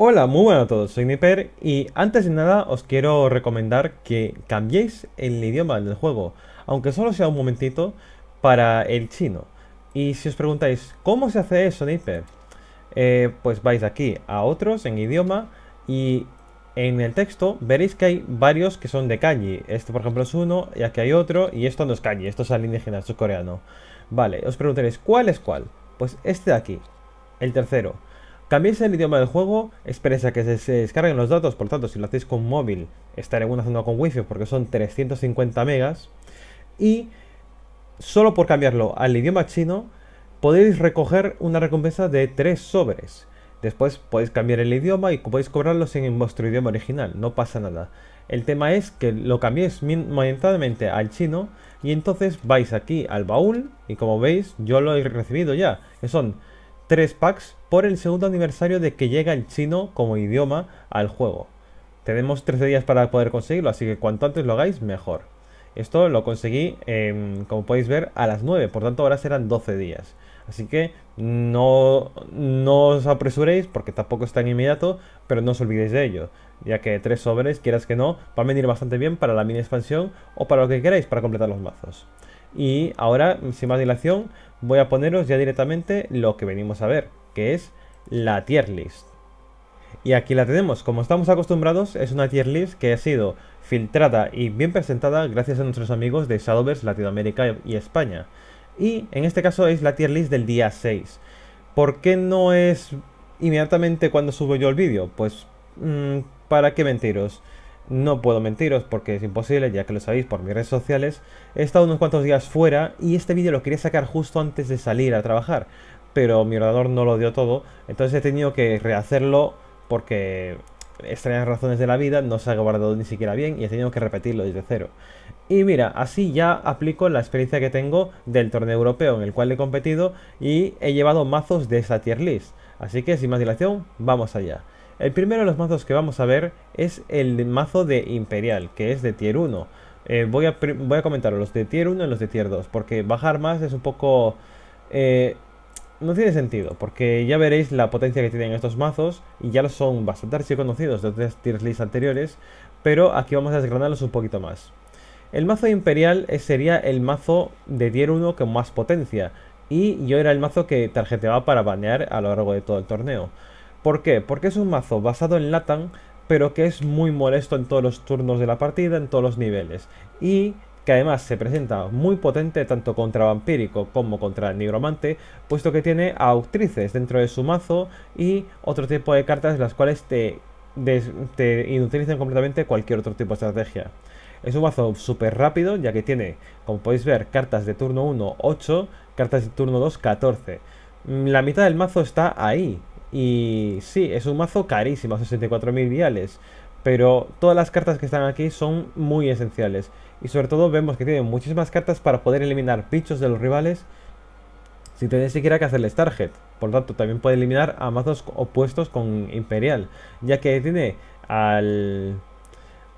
Hola, muy buenas a todos, soy Nipper y antes de nada os quiero recomendar que cambiéis el idioma del juego, aunque solo sea un momentito, para el chino. Y si os preguntáis, ¿cómo se hace eso, Nipper? Eh, pues vais aquí a otros en idioma y en el texto veréis que hay varios que son de kanji. Este, por ejemplo, es uno, y aquí hay otro, y esto no es calle, esto es al indígena es coreano. Vale, os preguntaréis, ¿cuál es cuál? Pues este de aquí, el tercero. Cambiéis el idioma del juego, a que se, descarguen los datos, por tanto, si lo hacéis con móvil, estaré una haciendo con wifi porque son 350 megas. Y solo por cambiarlo al idioma chino, podéis recoger una recompensa de 3 sobres. Después podéis cambiar el idioma y podéis cobrarlos en vuestro idioma original, no pasa nada. El tema es que lo cambiéis momentáneamente al chino y entonces vais aquí al baúl y como veis yo lo he recibido ya, que son 3 packs por el segundo aniversario de que llega el chino como idioma al juego. Tenemos 13 días para poder conseguirlo, así que cuanto antes lo hagáis, mejor. Esto lo conseguí, em, como podéis ver, a las 9, por tanto ahora serán 12 días. Así que no, no os apresuréis porque tampoco es tan inmediato, pero no os olvidéis de ello, ya que tres sobres, quieras que no, van a venir bastante bien para la mini expansión o para lo que queráis para completar los mazos. Y ahora, sin más dilación, voy a poneros ya directamente lo que venimos a ver, que es la tier list. Y aquí la tenemos, como estamos acostumbrados, es una tier list que ha sido filtrada y bien presentada gracias a nuestros amigos de Shadowverse Latinoamérica y España. Y en este caso es la tier list del día 6. ¿Por qué no es inmediatamente cuando subo yo el vídeo? Pues, mm, ¿para qué mentiros? No puedo mentiros porque es imposible, ya que lo sabéis por mis redes sociales. He estado unos cuantos días fuera y este vídeo lo quería sacar justo antes de salir a trabajar, pero mi ordenador no lo dio todo, entonces he tenido que rehacerlo porque extrañas razones de la vida no se ha guardado ni siquiera bien y he tenido que repetirlo desde cero. Y mira, así ya aplico la experiencia que tengo del torneo europeo en el cual he competido y he llevado mazos de esa tier list. Así que sin más dilación, vamos allá. El primero de los mazos que vamos a ver es el mazo de Imperial, que es de tier 1. Eh, voy, a, comentaros comentar los de tier 1 y los de tier 2, porque bajar más es un poco... Eh, no tiene sentido, porque ya veréis la potencia que tienen estos mazos, y ya los son bastante conocidos de otras tier list anteriores, pero aquí vamos a desgranarlos un poquito más. El mazo de Imperial sería el mazo de tier 1 con más potencia, y yo era el mazo que tarjeteaba para banear a lo largo de todo el torneo. ¿Por qué? Porque es un mazo basado en Latan, pero que es muy molesto en todos los turnos de la partida, en todos los niveles. Y que además se presenta muy potente tanto contra Vampírico como contra el Nigromante, puesto que tiene autrices dentro de su mazo y otro tipo de cartas las cuales te, te inutilizan completamente cualquier otro tipo de estrategia. Es un mazo súper rápido, ya que tiene, como podéis ver, cartas de turno 1, 8, cartas de turno 2, 14. Mm, la mitad del mazo está ahí, y sí, es un mazo carísimo, 64.000 viales. Pero todas las cartas que están aquí son muy esenciales. Y sobre todo vemos que tiene muchísimas cartas para poder eliminar bichos de los rivales sin tener siquiera que hacerle target. Por lo tanto, también puede eliminar a mazos opuestos con Imperial. Ya que tiene al...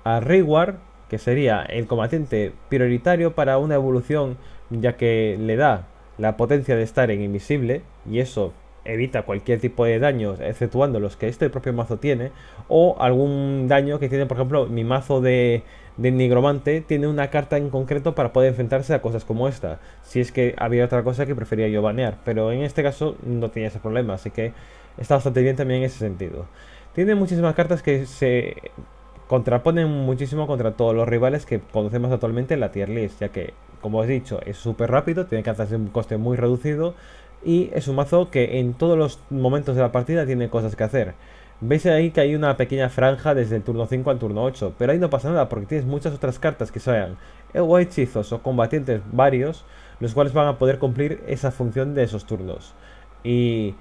A Reward, que sería el combatiente prioritario para una evolución, ya que le da la potencia de estar en invisible, y eso evita cualquier tipo de daños, exceptuando los que este propio mazo tiene, o algún daño que tiene, por ejemplo, mi mazo de, nigromante tiene una carta en concreto para poder enfrentarse a cosas como esta, si es que había otra cosa que prefería yo banear, pero en este caso no tenía ese problema, así que está bastante bien también en ese sentido. Tiene muchísimas cartas que se contraponen muchísimo contra todos los rivales que conocemos actualmente en la tier list, ya que, como os he dicho, es súper rápido, tiene cartas de un coste muy reducido, y es un mazo que en todos los momentos de la partida tiene cosas que hacer. Veis ahí que hay una pequeña franja desde el turno 5 al turno 8, pero ahí no pasa nada porque tienes muchas otras cartas que sean o hechizos o combatientes varios, los cuales van a poder cumplir esa función de esos turnos. Y...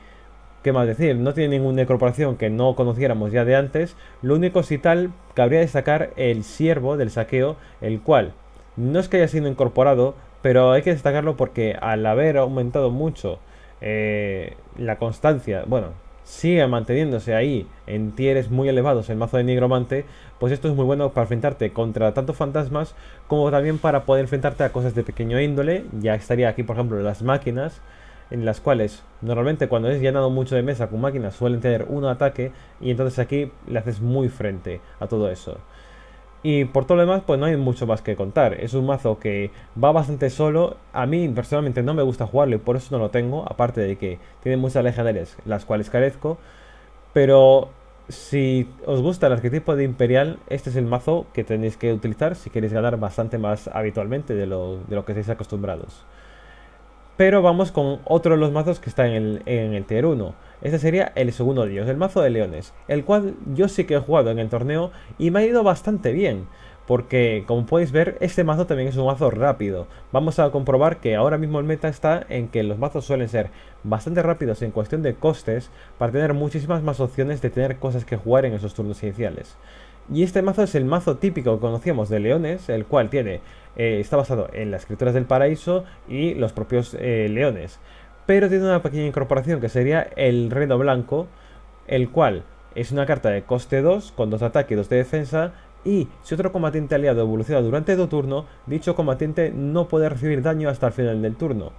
¿Qué más decir? No tiene ninguna incorporación que no conociéramos ya de antes. Lo único, si tal, que habría de destacar el siervo del saqueo, el cual no es que haya sido incorporado, pero hay que destacarlo porque al haber aumentado mucho eh, la constancia, bueno, sigue manteniéndose ahí en tieres muy elevados el mazo de Nigromante, pues esto es muy bueno para enfrentarte contra tantos fantasmas como también para poder enfrentarte a cosas de pequeño índole. Ya estaría aquí, por ejemplo, las máquinas, en las cuales normalmente cuando es llenado mucho de mesa con máquinas suelen tener un ataque y entonces aquí le haces muy frente a todo eso. Y por todo lo demás, pues no hay mucho más que contar. Es un mazo que va bastante solo. A mí personalmente no me gusta jugarlo y por eso no lo tengo. Aparte de que tiene muchas legendarias, las cuales carezco. Pero si os gusta el arquetipo de Imperial, este es el mazo que tenéis que utilizar si queréis ganar bastante más habitualmente de lo, de lo que estáis acostumbrados. Pero vamos con otro de los mazos que está en el, tier 1. Este sería el segundo de ellos, el mazo de leones, el cual yo sí que he jugado en el torneo y me ha ido bastante bien. Porque como podéis ver, este mazo también es un mazo rápido. Vamos a comprobar que ahora mismo el meta está en que los mazos suelen ser bastante rápidos en cuestión de costes para tener muchísimas más opciones de tener cosas que jugar en esos turnos iniciales. Y este mazo es el mazo típico que conocíamos de leones, el cual tiene eh, está basado en las escrituras del paraíso y los propios eh, leones. Pero tiene una pequeña incorporación que sería el reno blanco, el cual es una carta de coste 2 con 2 de ataque y 2 de defensa. Y si otro combatiente aliado evoluciona durante tu turno, dicho combatiente no puede recibir daño hasta el final del turno.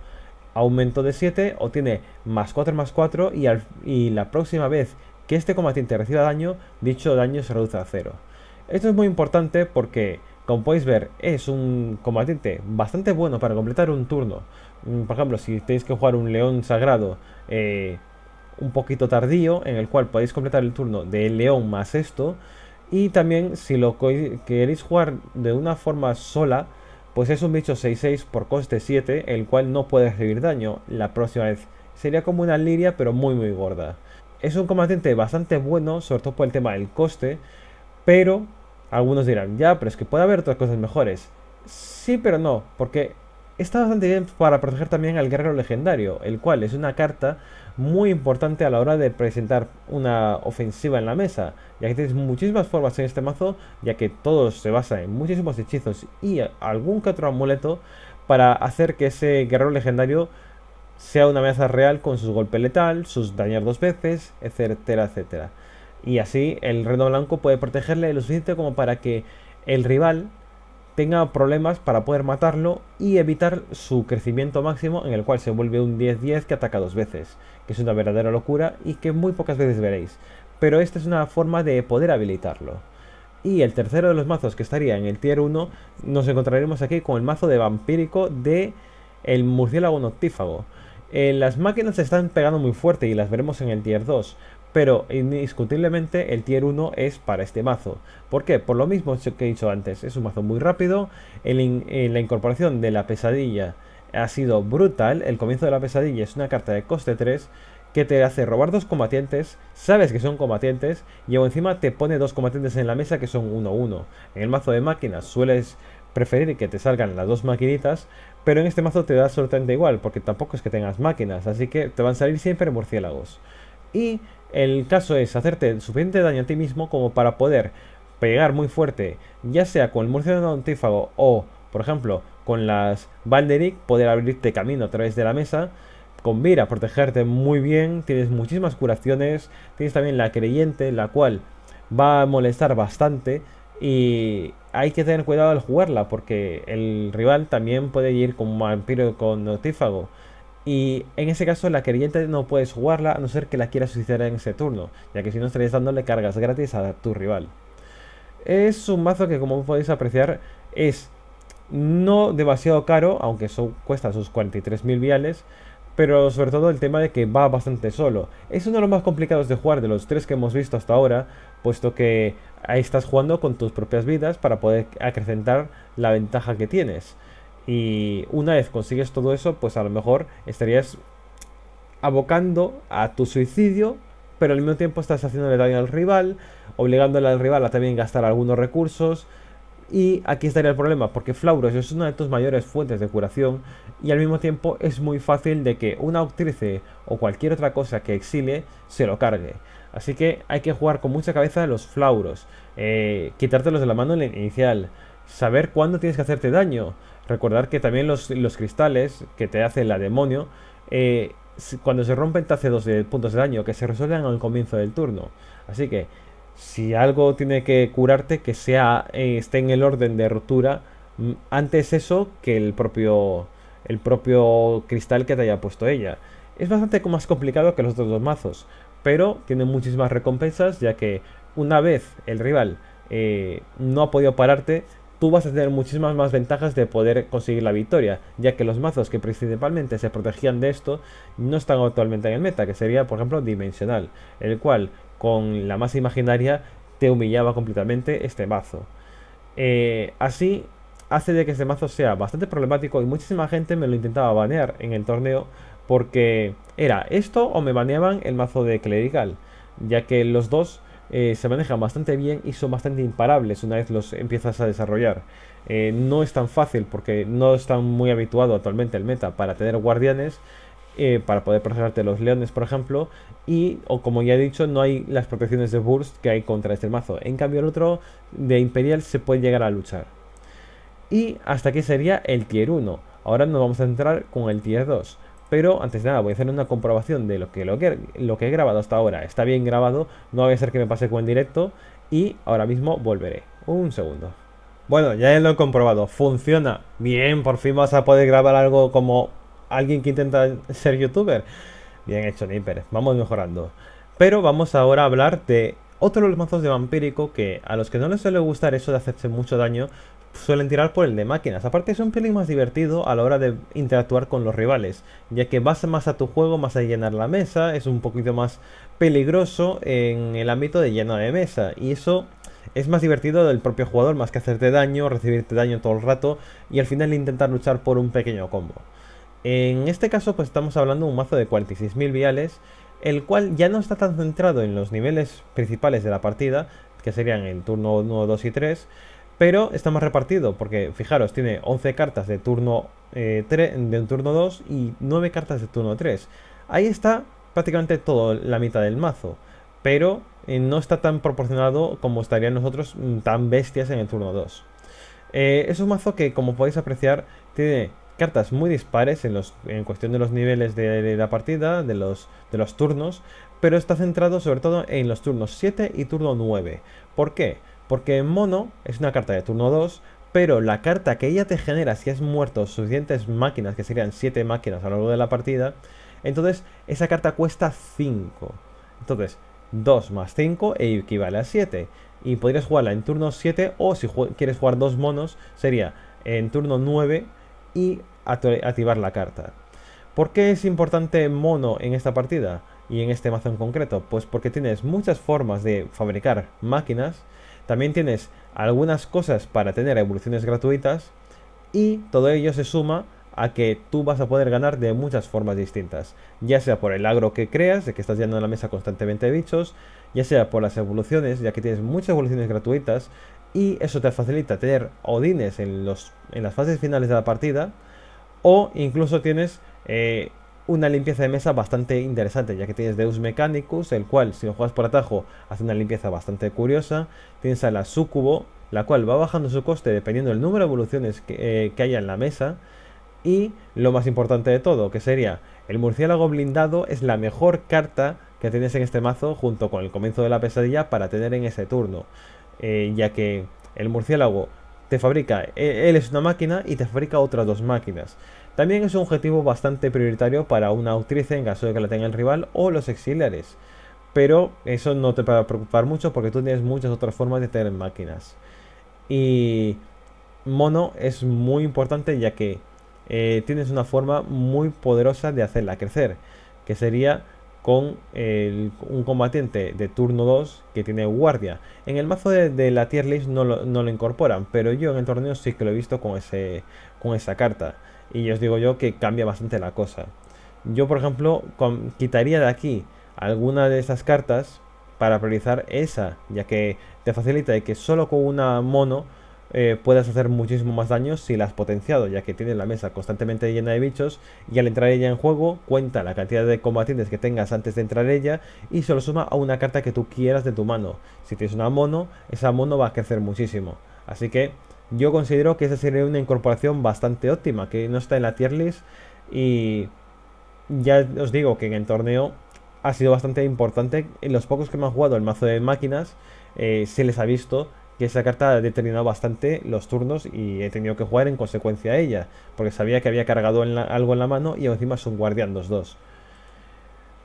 Aumento de 7 o tiene más 4 más 4 y, y la próxima vez que este combatiente reciba daño, dicho daño se reduce a cero. Esto es muy importante porque, como podéis ver, es un combatiente bastante bueno para completar un turno. Mm, por ejemplo, si tenéis que jugar un león sagrado eh, un poquito tardío, en el cual podéis completar el turno de león más esto. Y también, si lo queréis jugar de una forma sola, pues es un bicho 6-6 por coste 7, el cual no puede recibir daño la próxima vez. Sería como una liria, pero muy muy gorda es un combatiente bastante bueno, sobre todo por el tema del coste, pero algunos dirán, ya, pero es que puede haber otras cosas mejores. Sí, pero no, porque está bastante bien para proteger también al guerrero legendario, el cual es una carta muy importante a la hora de presentar una ofensiva en la mesa, ya que tienes muchísimas formas en este mazo, ya que todo se basa en muchísimos hechizos y algún que otro amuleto para hacer que ese guerrero legendario sea una amenaza real con sus golpes letal, sus dañar dos veces, etcétera, etcétera. Y así el reno blanco puede protegerle lo suficiente como para que el rival tenga problemas para poder matarlo y evitar su crecimiento máximo en el cual se vuelve un 10-10 que ataca dos veces, que es una verdadera locura y que muy pocas veces veréis. Pero esta es una forma de poder habilitarlo. Y el tercero de los mazos que estaría en el tier 1 nos encontraremos aquí con el mazo de vampírico de el murciélago noctífago eh, las máquinas se están pegando muy fuerte y las veremos en el tier 2. Pero indiscutiblemente el tier 1 es para este mazo. ¿Por qué? Por lo mismo que he dicho antes. Es un mazo muy rápido. Eh, la incorporación de la pesadilla ha sido brutal. El comienzo de la pesadilla es una carta de coste 3 que te hace robar dos combatientes, sabes que son combatientes, y encima te pone dos combatientes en la mesa que son 1-1. En el mazo de máquinas sueles preferir que te salgan las dos maquinitas, pero en este mazo te da absolutamente igual, porque tampoco es que tengas máquinas, así que te van a salir siempre murciélagos. Y el caso es hacerte suficiente daño a ti mismo como para poder pegar muy fuerte, ya sea con el murciélago antífago o, por ejemplo, con las Valderic, poder abrirte camino a través de la mesa. Con mira protegerte muy bien, tienes muchísimas curaciones, tienes también la creyente, la cual va a molestar bastante, y hay que tener cuidado al jugarla porque el rival también puede ir con vampiro con notífago. Y en ese caso la creyente no puedes jugarla a no ser que la quieras suicidar en ese turno, ya que si no estarías dándole cargas gratis a tu rival. Es un mazo que como podéis apreciar es no demasiado caro, aunque eso cuesta sus 43.000 viales, pero sobre todo el tema de que va bastante solo. Es uno de los más complicados de jugar de los tres que hemos visto hasta ahora, puesto que ahí estás jugando con tus propias vidas para poder acrecentar la ventaja que tienes. Y una vez consigues todo eso, pues a lo mejor estarías abocando a tu suicidio, pero al mismo tiempo estás haciéndole daño al rival, obligándole al rival a también gastar algunos recursos. Y aquí estaría el problema, porque Flauros es una de tus mayores fuentes de curación, y al mismo tiempo es muy fácil de que una actriz o cualquier otra cosa que exile se lo cargue. Así que hay que jugar con mucha cabeza los flauros, eh, quitártelos de la mano en el inicial, saber cuándo tienes que hacerte daño, recordar que también los, cristales que te hace la demonio, eh, cuando se rompen te hace dos puntos de daño que se resuelven al comienzo del turno. Así que si algo tiene que curarte, que sea eh, esté en el orden de ruptura mm, antes eso que el propio el propio cristal que te haya puesto ella. Es bastante más complicado que los otros dos mazos, pero tiene muchísimas recompensas ya que una vez el rival eh, no ha podido pararte, tú vas a tener muchísimas más ventajas de poder conseguir la victoria, ya que los mazos que principalmente se protegían de esto no están actualmente en el meta, que sería por ejemplo Dimensional, el cual con la masa imaginaria te humillaba completamente este mazo. Eh, así, hace de que este mazo sea bastante problemático y muchísima gente me lo intentaba banear en el torneo porque era esto o me baneaban el mazo de clerical, ya que los dos eh, se manejan bastante bien y son bastante imparables una vez los empiezas a desarrollar. Eh, no es tan fácil porque no están muy habituado actualmente el meta para tener guardianes. Eh, para poder procesarte los leones, por ejemplo, y, o como ya he dicho, no hay las protecciones de burst que hay contra este mazo. En cambio, el otro de Imperial se puede llegar a luchar. Y hasta aquí sería el tier 1. Ahora nos vamos a entrar con el tier 2. Pero antes de nada voy a hacer una comprobación de lo que, lo que, he grabado hasta ahora. Está bien grabado, no voy a ser que me pase con el directo. Y ahora mismo volveré. Un segundo. Bueno, ya lo he comprobado. Funciona. Bien, por fin vas a poder grabar algo como alguien que intenta ser youtuber. Bien hecho, Nipper. Vamos mejorando. Pero vamos ahora a hablar de otro de los mazos de vampírico que a los que no les suele gustar eso de hacerse mucho daño, suelen tirar por el de máquinas. Aparte es un pelín más divertido a la hora de interactuar con los rivales, ya que vas más a tu juego, más a llenar la mesa, es un poquito más peligroso en el ámbito de lleno de mesa. Y eso es más divertido del propio jugador, más que hacerte daño, recibirte daño todo el rato y al final intentar luchar por un pequeño combo. En este caso pues estamos hablando de un mazo de 46.000 viales el cual ya no está tan centrado en los niveles principales de la partida, que serían el turno 1, 2 y 3, pero está más repartido, porque fijaros, tiene 11 cartas de turno, eh, de turno 2 y 9 cartas de turno 3. Ahí está prácticamente toda la mitad del mazo, pero eh, no está tan proporcionado como estarían nosotros mm, tan bestias en el turno 2. Eh, es un mazo que, como podéis apreciar, tiene cartas muy dispares en, cuestión de los niveles de, la partida, de los, turnos, pero está centrado sobre todo en los turnos 7 y turno 9. ¿Por qué? Porque mono es una carta de turno 2, pero la carta que ella te genera si has muerto suficientes máquinas, que serían 7 máquinas a lo largo de la partida, entonces esa carta cuesta 5. Entonces, 2 más 5 e equivale a 7. Y podrías jugarla en turno 7 o si quieres jugar dos monos, sería en turno 9 y activar la carta. ¿Por qué es importante mono en esta partida y en este mazo en concreto? Pues porque tienes muchas formas de fabricar máquinas, también tienes algunas cosas para tener evoluciones gratuitas y todo ello se suma a que tú vas a poder ganar de muchas formas distintas, ya sea por el agro que creas, de que estás llenando la mesa constantemente de bichos, ya sea por las evoluciones, ya que tienes muchas evoluciones gratuitas y eso te facilita tener odines en, los, en las fases finales de la partida o incluso tienes eh, una limpieza de mesa bastante interesante ya que tienes Deus Mechanicus el cual si lo juegas por atajo hace una limpieza bastante curiosa tienes a la Sucubo la cual va bajando su coste dependiendo del número de evoluciones que eh, haya en la mesa y lo más importante de todo que sería el murciélago blindado es la mejor carta que tienes en este mazo junto con el comienzo de la pesadilla para tener en ese turno eh, ya que el murciélago te fabrica, e-, él es una máquina y te fabrica otras dos máquinas. También es un objetivo bastante prioritario para una autriz en caso de que la tenga el rival o los exiliares. Pero eso no te va a preocupar mucho porque tú tienes muchas otras formas de tener máquinas. Y mono es muy importante ya que eh, tienes una forma muy poderosa de hacerla crecer, que sería con un combatiente de turno 2 que tiene guardia. En el mazo de, la tier list no lo, incorporan, pero yo en el torneo sí que lo he visto con, ese, con esa carta. Y os digo yo que cambia bastante la cosa. Yo, por ejemplo, quitaría de aquí alguna de esas cartas para priorizar esa, ya que te facilita que solo con una mono eh, puedas hacer muchísimo más daño si la has potenciado, ya que tiene la mesa constantemente llena de bichos y al entrar ella en juego cuenta la cantidad de combatientes que tengas antes de entrar ella y se lo suma a una carta que tú quieras de tu mano. Si tienes una mono, esa mono va a crecer muchísimo. Así que yo considero que esa sería una incorporación bastante óptima, que no está en la tier list y ya os digo que en el torneo ha sido bastante importante. En los pocos que me han jugado el mazo de máquinas eh, se les ha visto esa carta ha determinado bastante los turnos y he tenido que jugar en consecuencia a ella. Porque sabía que había cargado algo en la mano y encima es un guardián 2-2.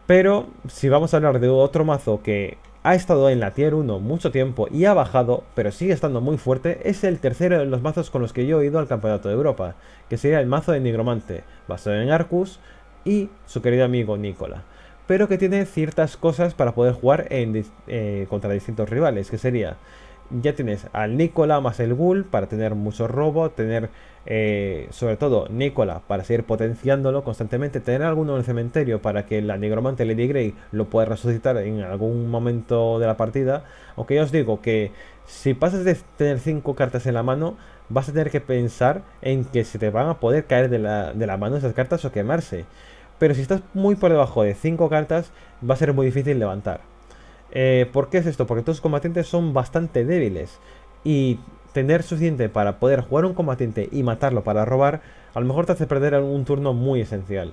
Pero si vamos a hablar de otro mazo que ha estado en la tier 1 mucho tiempo y ha bajado, pero sigue estando muy fuerte, es el tercero de los mazos con los que yo he ido al Campeonato de Europa, que sería el mazo de Nigromante, basado en Arcus y su querido amigo Nicola. Pero que tiene ciertas cosas para poder jugar eh, contra distintos rivales, que sería ya tienes al Nicola más el Ghoul para tener mucho robo, tener eh, sobre todo Nicola para seguir potenciándolo constantemente, tener alguno en el cementerio para que la negromante Lady Grey lo pueda resucitar en algún momento de la partida. Aunque ya os digo que si pasas de tener 5 cartas en la mano, vas a tener que pensar en que se te van a poder caer de la, de la mano esas cartas o quemarse. Pero si estás muy por debajo de 5 cartas, va a ser muy difícil levantar. Eh, ¿Por qué es esto? Porque todos los combatientes son bastante débiles. Y tener suficiente para poder jugar un combatiente y matarlo para robar, a lo mejor te hace perder un turno muy esencial.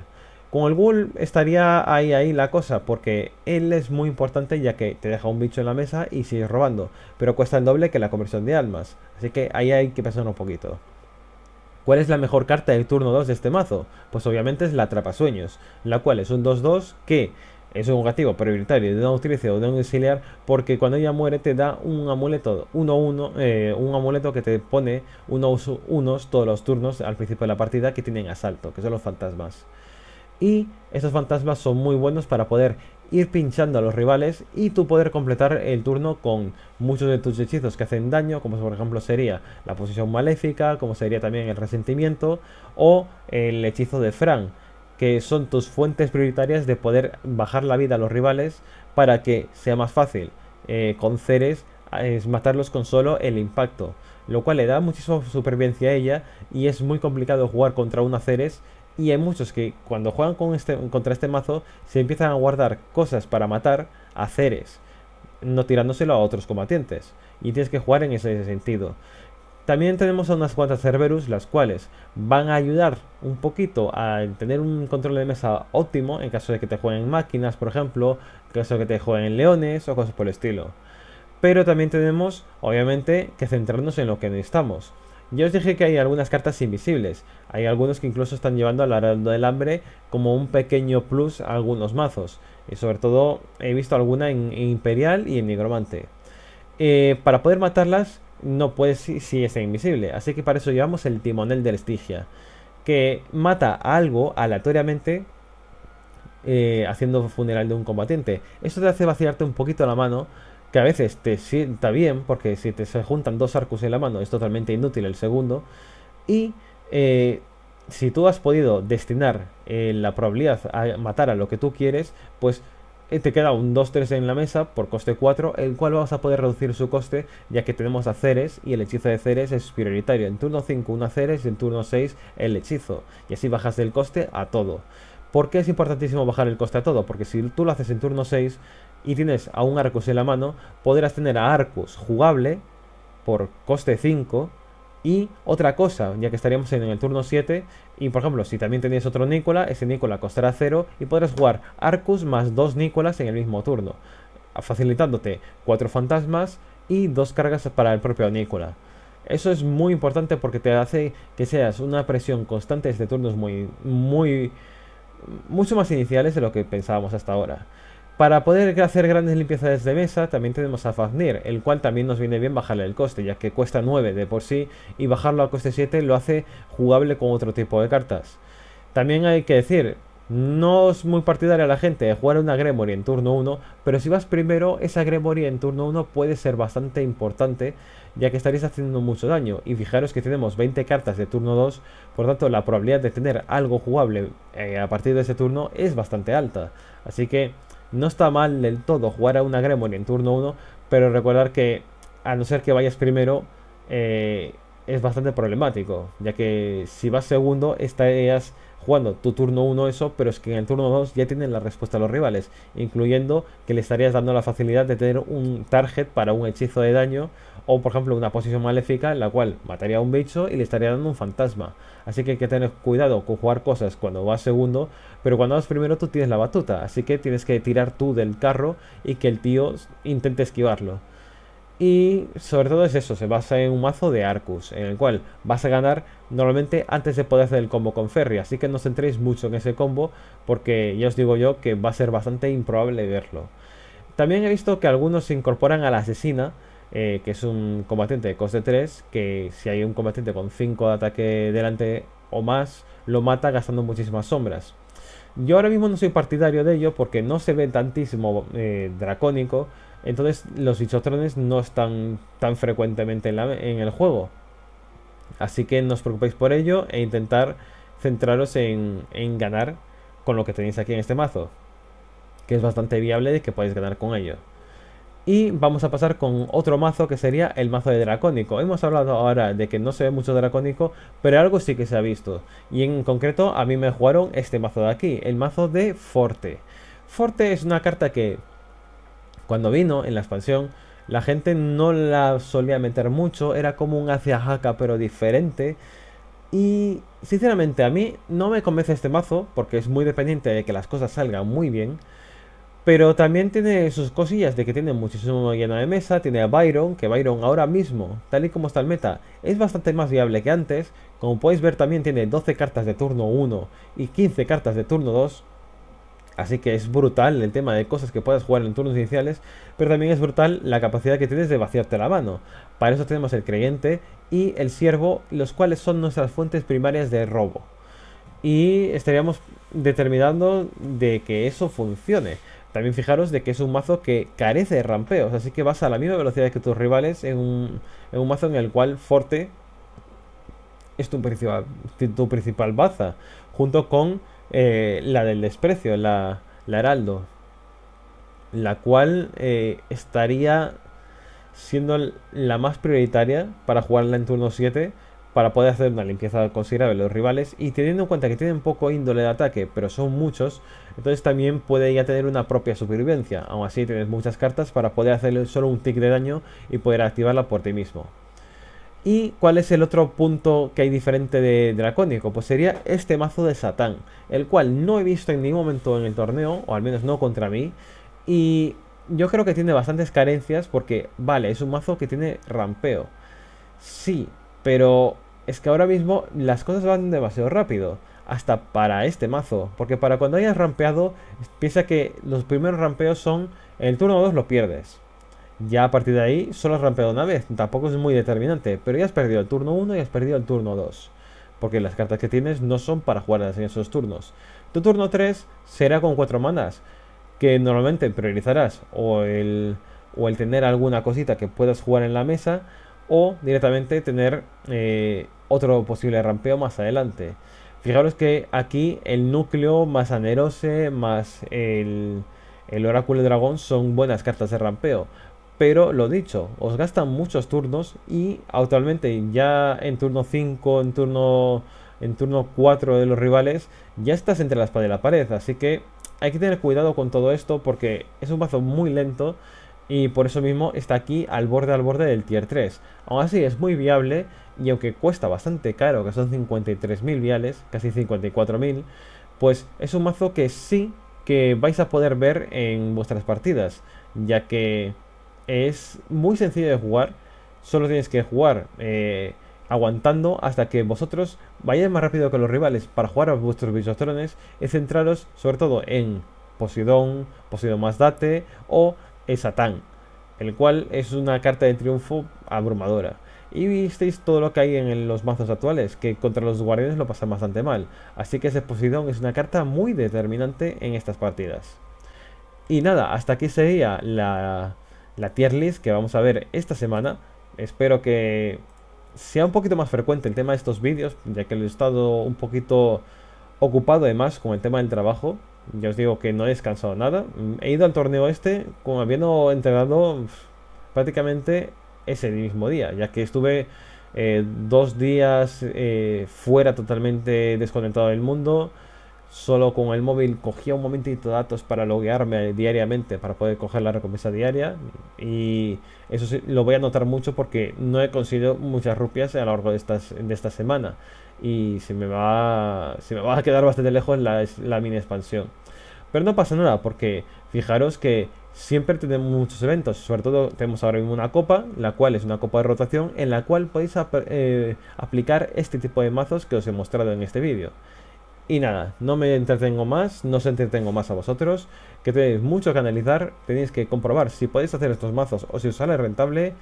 Con el ghoul estaría ahí ahí la cosa, porque él es muy importante ya que te deja un bicho en la mesa y sigues robando, pero cuesta el doble que la conversión de almas, así que ahí hay que pensar un poquito. ¿Cuál es la mejor carta del turno 2 de este mazo? Pues obviamente es la sueños la cual es un 2-2 que es un objetivo prioritario de un auxiliar o de un auxiliar porque cuando ella muere te da un amuleto 1 eh, un amuleto que te pone unos, unos todos los turnos al principio de la partida que tienen asalto, que son los fantasmas. Y estos fantasmas son muy buenos para poder ir pinchando a los rivales y tú poder completar el turno con muchos de tus hechizos que hacen daño, como por ejemplo sería la posición maléfica, como sería también el resentimiento o el hechizo de Fran que son tus fuentes prioritarias de poder bajar la vida a los rivales para que sea más fácil eh, con Ceres es matarlos con solo el impacto, lo cual le da muchísima supervivencia a ella y es muy complicado jugar contra un Ceres y hay muchos que cuando juegan con este, contra este mazo se empiezan a guardar cosas para matar a Ceres, no tirándoselo a otros combatientes y tienes que jugar en ese sentido. También tenemos unas cuantas Cerberus, las cuales van a ayudar un poquito a tener un control de mesa óptimo en caso de que te jueguen máquinas, por ejemplo, en caso de que te jueguen leones o cosas por el estilo. Pero también tenemos, obviamente, que centrarnos en lo que necesitamos. Ya os dije que hay algunas cartas invisibles, hay algunos que incluso están llevando al la del hambre como un pequeño plus a algunos mazos, y sobre todo he visto alguna en Imperial y en Nigromante. Eh, para poder matarlas no puede si, es invisible. Así que para eso llevamos el timonel de Estigia, que mata algo aleatoriamente eh, haciendo funeral de un combatiente. Esto te hace vaciarte un poquito la mano, que a veces te sienta bien, porque si te se juntan dos arcos en la mano es totalmente inútil el segundo. Y eh, si tú has podido destinar eh, la probabilidad a matar a lo que tú quieres, pues eh, te queda un 2-3 en la mesa por coste 4, el cual vamos a poder reducir su coste ya que tenemos a Ceres y el hechizo de Ceres es prioritario. En turno 5 una Ceres y en turno 6 el hechizo. Y así bajas del coste a todo. ¿Por qué es importantísimo bajar el coste a todo? Porque si tú lo haces en turno 6 y tienes a un Arcus en la mano, podrás tener a Arcus jugable por coste 5 y otra cosa, ya que estaríamos en el turno 7, y por ejemplo, si también tenéis otro Nicola, ese Nicola costará 0 y podrás jugar Arcus más 2 Nicolas en el mismo turno, facilitándote 4 fantasmas y 2 cargas para el propio Nicola. Eso es muy importante porque te hace que seas una presión constante desde turnos muy, muy, mucho más iniciales de lo que pensábamos hasta ahora. Para poder hacer grandes limpiezas de mesa también tenemos a Faznir, el cual también nos viene bien bajarle el coste, ya que cuesta 9 de por sí y bajarlo a coste 7 lo hace jugable con otro tipo de cartas. También hay que decir, no es muy a la gente jugar una Gremory en turno 1, pero si vas primero, esa Gremory en turno 1 puede ser bastante importante, ya que estaréis haciendo mucho daño. Y fijaros que tenemos 20 cartas de turno 2, por tanto la probabilidad de tener algo jugable eh, a partir de ese turno es bastante alta. Así que no está mal del todo jugar a una Gremlin en turno 1, pero recordar que a no ser que vayas primero, eh, es bastante problemático, ya que si vas segundo, estarías jugando tu turno 1 eso, pero es que en el turno 2 ya tienen la respuesta a los rivales, incluyendo que le estarías dando la facilidad de tener un target para un hechizo de daño o por ejemplo una posición maléfica en la cual mataría a un bicho y le estaría dando un fantasma. Así que hay que tener cuidado con jugar cosas cuando vas segundo, pero cuando vas primero tú tienes la batuta, así que tienes que tirar tú del carro y que el tío intente esquivarlo. Y sobre todo es eso, se basa en un mazo de Arcus, en el cual vas a ganar normalmente antes de poder hacer el combo con Ferry, así que no os centréis mucho en ese combo, porque ya os digo yo que va a ser bastante improbable verlo. También he visto que algunos se incorporan a la asesina, eh, que es un combatiente de coste 3, que si hay un combatiente con 5 de ataque delante o más, lo mata gastando muchísimas sombras. Yo ahora mismo no soy partidario de ello porque no se ve tantísimo eh, dracónico, entonces los bichotrones no están tan frecuentemente en, el juego. Así que no os preocupéis por ello e intentar centraros en, ganar con lo que tenéis aquí en este mazo. Que es bastante viable y que podéis ganar con ello. Y vamos a pasar con otro mazo que sería el mazo de Dracónico. Hemos hablado ahora de que no se ve mucho Dracónico, pero algo sí que se ha visto. Y en concreto a mí me jugaron este mazo de aquí, el mazo de Forte. Forte es una carta que cuando vino en la expansión la gente no la solía meter mucho, era como un hacia jaca pero diferente. Y sinceramente a mí no me convence este mazo porque es muy dependiente de que las cosas salgan muy bien. Pero también tiene sus cosillas de que tiene muchísimo lleno de mesa, tiene a Byron, que Byron ahora mismo, tal y como está el meta, es bastante más viable que antes. Como podéis ver también tiene 12 cartas de turno 1 y 15 cartas de turno 2. Así que es brutal el tema de cosas que puedas jugar en turnos iniciales, pero también es brutal la capacidad que tienes de vaciarte la mano. Para eso tenemos el creyente y el siervo, los cuales son nuestras fuentes primarias de robo. Y estaríamos determinando de que eso funcione. También fijaros de que es un mazo que carece de rampeos, así que vas a la misma velocidad que tus rivales en un, mazo en el cual Forte es tu principal, tu principal baza, junto con eh, la del desprecio, la, heraldo, la cual eh, estaría siendo la más prioritaria para jugarla en turno 7 para poder hacer una limpieza considerable de los rivales y teniendo en cuenta que tienen poco índole de ataque, pero son muchos, entonces también puede ya tener una propia supervivencia, aún así tienes muchas cartas para poder hacerle solo un tick de daño y poder activarla por ti mismo. ¿Y cuál es el otro punto que hay diferente de Dracónico? Pues sería este mazo de Satán, el cual no he visto en ningún momento en el torneo, o al menos no contra mí, y yo creo que tiene bastantes carencias porque, vale, es un mazo que tiene rampeo, sí, pero es que ahora mismo las cosas van demasiado rápido. Hasta para este mazo. Porque para cuando hayas rampeado, piensa que los primeros rampeos son... el turno 2 lo pierdes. Ya a partir de ahí solo has rampeado una vez. Tampoco es muy determinante. Pero ya has perdido el turno 1 y has perdido el turno 2. Porque las cartas que tienes no son para jugar en esos turnos. Tu turno 3 será con 4 manas. Que normalmente priorizarás o el, o el tener alguna cosita que puedas jugar en la mesa o directamente tener eh, otro posible rampeo más adelante. Fijaros que aquí el núcleo más Anerose más el, el oráculo de dragón son buenas cartas de rampeo. Pero lo dicho, os gastan muchos turnos y actualmente ya en turno 5, en turno, en turno 4 de los rivales, ya estás entre la espada y la pared. Así que hay que tener cuidado con todo esto porque es un paso muy lento y por eso mismo está aquí al borde al borde del tier 3. Aún así es muy viable y aunque cuesta bastante caro, que son 53.000 viales, casi 54.000, pues es un mazo que sí que vais a poder ver en vuestras partidas, ya que es muy sencillo de jugar, solo tienes que jugar eh, aguantando hasta que vosotros vayáis más rápido que los rivales para jugar a vuestros bichotrones. y centraros sobre todo en posidón, posidón más date o es Satán, el cual es una carta de triunfo abrumadora. Y visteis todo lo que hay en los mazos actuales, que contra los guardianes lo pasan bastante mal. Así que ese Poseidón es una carta muy determinante en estas partidas. Y nada, hasta aquí sería la, la tier list que vamos a ver esta semana. Espero que sea un poquito más frecuente el tema de estos vídeos, ya que lo he estado un poquito ocupado además con el tema del trabajo. Ya os digo que no he descansado nada. He ido al torneo este como habiendo entrenado prácticamente ese mismo día, ya que estuve eh, dos días eh, fuera totalmente desconectado del mundo. Solo con el móvil cogía un momentito de datos para loguearme diariamente para poder coger la recompensa diaria. Y eso sí, lo voy a notar mucho porque no he conseguido muchas rupias a lo largo de, esta semana. Y se me va, a quedar bastante lejos la, la mini expansión. Pero no pasa nada porque fijaros que siempre tenemos muchos eventos. Sobre todo tenemos ahora mismo una copa, la cual es una copa de rotación, en la cual podéis eh, aplicar este tipo de mazos que os he mostrado en este vídeo. Y nada, no me entretengo más, no os entretengo más a vosotros, que tenéis mucho que analizar, tenéis que comprobar si podéis hacer estos mazos o si os sale rentable.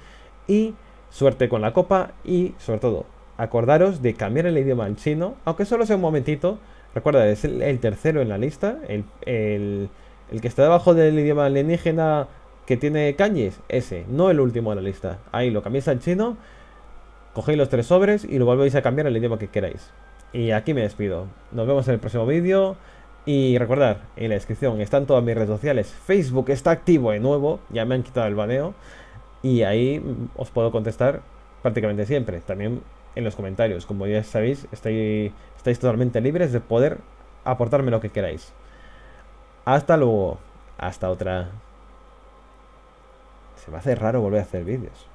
Y suerte con la copa y, sobre todo, acordaros de cambiar el idioma al chino, aunque solo sea un momentito. Recuerda, es el, tercero en la lista, el, el, que está debajo del idioma alienígena que tiene cañes, ese, no el último en la lista. Ahí lo cambiáis al chino, cogéis los tres sobres y lo volvéis a cambiar al idioma que queráis. Y aquí me despido. Nos vemos en el próximo vídeo. Y recordar, en la descripción están todas mis redes sociales. Facebook está activo de nuevo. Ya me han quitado el baneo. Y ahí os puedo contestar prácticamente siempre. También en los comentarios. Como ya sabéis, estáis totalmente libres de poder aportarme lo que queráis. Hasta luego. Hasta otra. Se me hace raro volver a hacer vídeos.